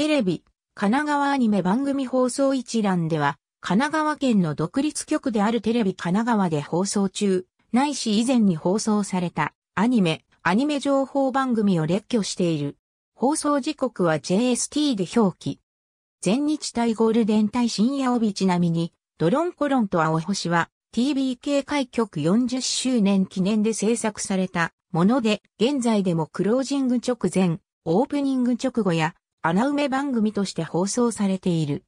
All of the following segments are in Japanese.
テレビ、神奈川アニメ番組放送一覧では、神奈川県の独立局であるテレビ神奈川で放送中、ないし以前に放送されたアニメ、アニメ情報番組を列挙している。放送時刻は JST で表記。全日対ゴールデン対深夜帯ちなみに、ドロンコロンと青星は TBK 開局40周年記念で制作されたもので、現在でもクロージング直前、オープニング直後や穴埋め番組として放送されている。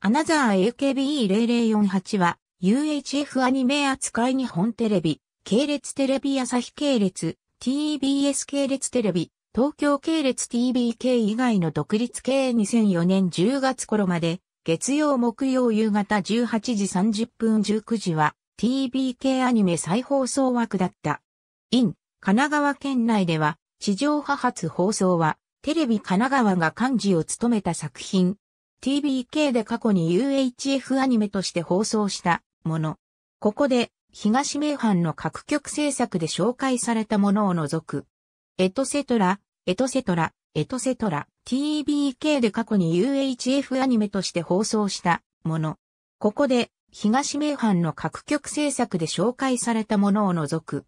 アナザー AKB0048 は UHF アニメ扱い日本テレビ、系列テレビ朝日系列、TBS 系列テレビ、東京系列 TBK 以外の独立系2004年10月頃まで、月曜木曜夕方18時30分19時は TBK アニメ再放送枠だった。in 神奈川県内では地上波発放送はテレビ神奈川が幹事を務めた作品。TBK で過去に UHF アニメとして放送したもの。ここで東名阪の各局制作で紹介されたものを除く。エトセトラ、エトセトラ、エトセトラ、TBK で過去に UHF アニメとして放送したもの。ここで東名阪の各局制作で紹介されたものを除く。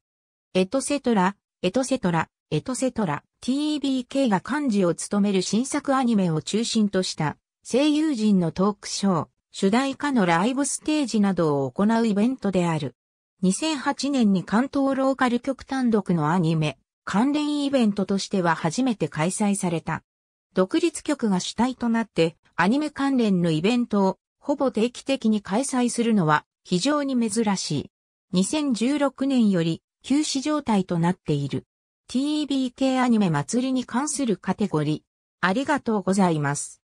エトセトラ、エトセトラ、エトセトラ、TBK が幹事を務める新作アニメを中心とした声優陣のトークショー、主題歌のライブステージなどを行うイベントである。2008年に関東ローカル局単独のアニメ、関連イベントとしては初めて開催された。独立局が主体となって、アニメ関連のイベントをほぼ定期的に開催するのは非常に珍しい。2016年より休止状態となっている。TBK アニメ祭りに関するカテゴリー。ありがとうございます。